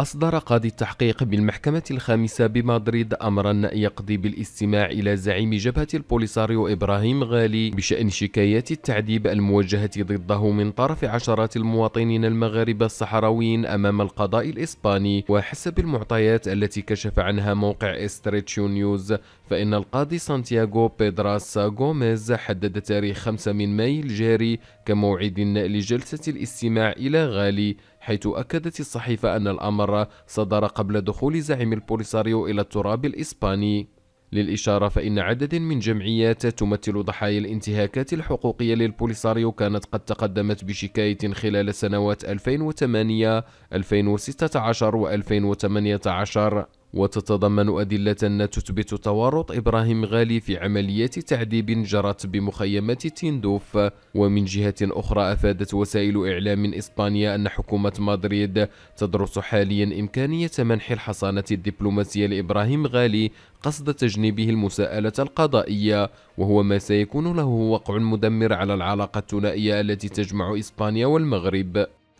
أصدر قاضي التحقيق بالمحكمة الخامسة بمدريد أمرا يقضي بالاستماع إلى زعيم جبهة البوليساريو إبراهيم غالي بشأن شكايات التعذيب الموجهة ضده من طرف عشرات المواطنين المغاربة الصحراويين أمام القضاء الإسباني وحسب المعطيات التي كشف عنها موقع استريتشيو نيوز فإن القاضي سانتياغو بيدراس غوميز حدد تاريخ 5 من ماي الجاري كموعد لجلسة الاستماع إلى غالي حيث أكدت الصحيفة أن الأمر صدر قبل دخول زعيم البوليساريو إلى التراب الإسباني للإشارة فإن عدد من جمعيات تمثل ضحايا الانتهاكات الحقوقية للبوليساريو كانت قد تقدمت بشكاية خلال سنوات 2008 2016 و 2018 وتتضمن أدلة تثبت تورط إبراهيم غالي في عمليات تعذيب جرت بمخيمات تيندوف ومن جهة أخرى أفادت وسائل إعلام إسبانيا أن حكومة مدريد تدرس حاليا إمكانية منح الحصانة الدبلوماسية لإبراهيم غالي قصد تجنيبه المساءلة القضائية وهو ما سيكون له وقع مدمر على العلاقة الثنائية التي تجمع إسبانيا والمغرب